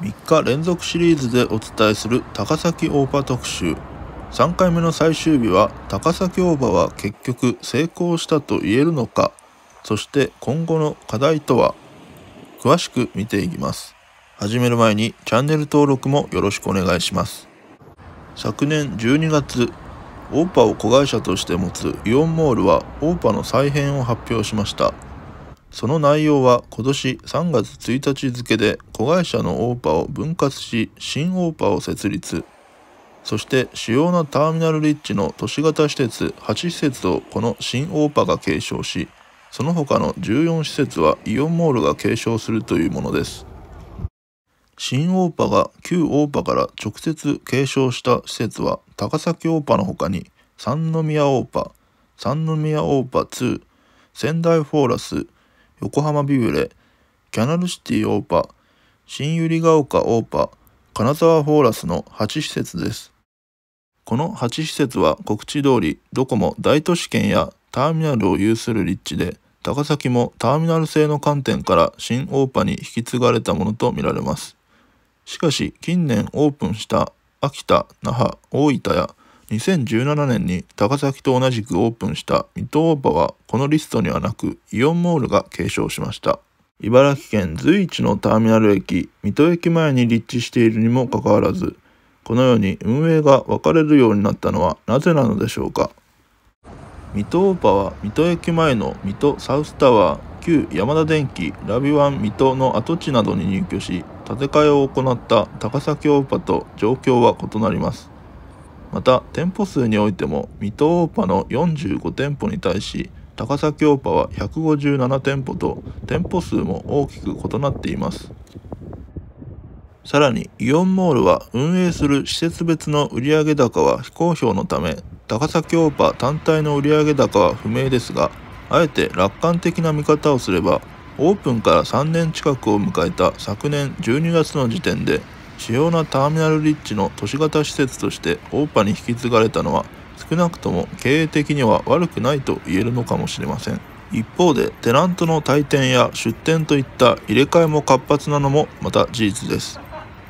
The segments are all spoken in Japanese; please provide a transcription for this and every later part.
3日連続シリーズでお伝えする高崎大場特集3回目の最終日は高崎大場は結局成功したと言えるのかそして今後の課題とは詳しく見ていきます始める前にチャンネル登録もよろしくお願いします昨年12月オーパを子会社として持つイオンモールはオーパの再編を発表しましたその内容は今年3月1日付で子会社のオーパを分割し新オーパを設立そして主要なターミナル立地の都市型施設8施設をこの新オーパが継承しその他の14施設はイオンモールが継承するというものです新オーパが旧オーパから直接継承した施設は高崎オーパの他に三宮オーパ三宮オーパ2仙台フォーラス横浜ビブレ、キャナルシティオーパ、新百合ヶ丘オーパ、金沢フォーラスの8施設です。この8施設は告知通り、どこも大都市圏やターミナルを有する立地で、高崎もターミナル性の観点から新オーパに引き継がれたものとみられます。しかし、近年オープンした秋田、那覇、大分や2017年に高崎と同じくオープンした水戸オーパはこのリストにはなくイオンモールが継承しました茨城県随一のターミナル駅水戸駅前に立地しているにもかかわらずこのように運営が分かれるようになったのはなぜなのでしょうか水戸オーパは水戸駅前の水戸サウスタワー旧山田電機ラビワン水戸の跡地などに入居し建て替えを行った高崎オーパと状況は異なりますまた店舗数においても水戸オーパの45店舗に対し高崎オーパは157店舗と店舗数も大きく異なっていますさらにイオンモールは運営する施設別の売上高は非公表のため高崎オーパ単体の売上高は不明ですがあえて楽観的な見方をすればオープンから3年近くを迎えた昨年12月の時点で主要なターミナル立地の都市型施設として大パに引き継がれたのは少なくとも経営的には悪くないと言えるのかもしれません一方でテナントの退店や出店といった入れ替えも活発なのもまた事実です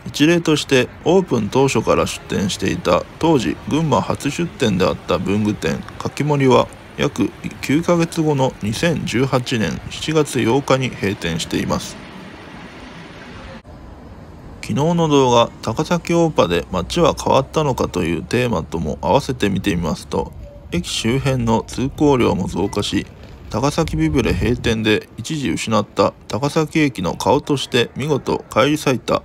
一例としてオープン当初から出店していた当時群馬初出店であった文具店柿森は約9ヶ月後の2018年7月8日に閉店しています昨日の動画「高崎オーパで街は変わったのか」というテーマとも合わせて見てみますと駅周辺の通行量も増加し高崎ビブレ閉店で一時失った高崎駅の顔として見事返り咲いた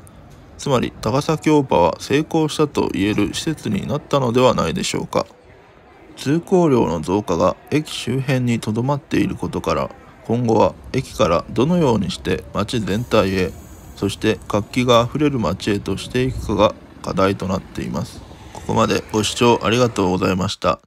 つまり高崎オーパは成功したと言える施設になったのではないでしょうか通行量の増加が駅周辺にとどまっていることから今後は駅からどのようにして街全体へそして活気があふれる街へとしていくかが課題となっています。ここまでご視聴ありがとうございました。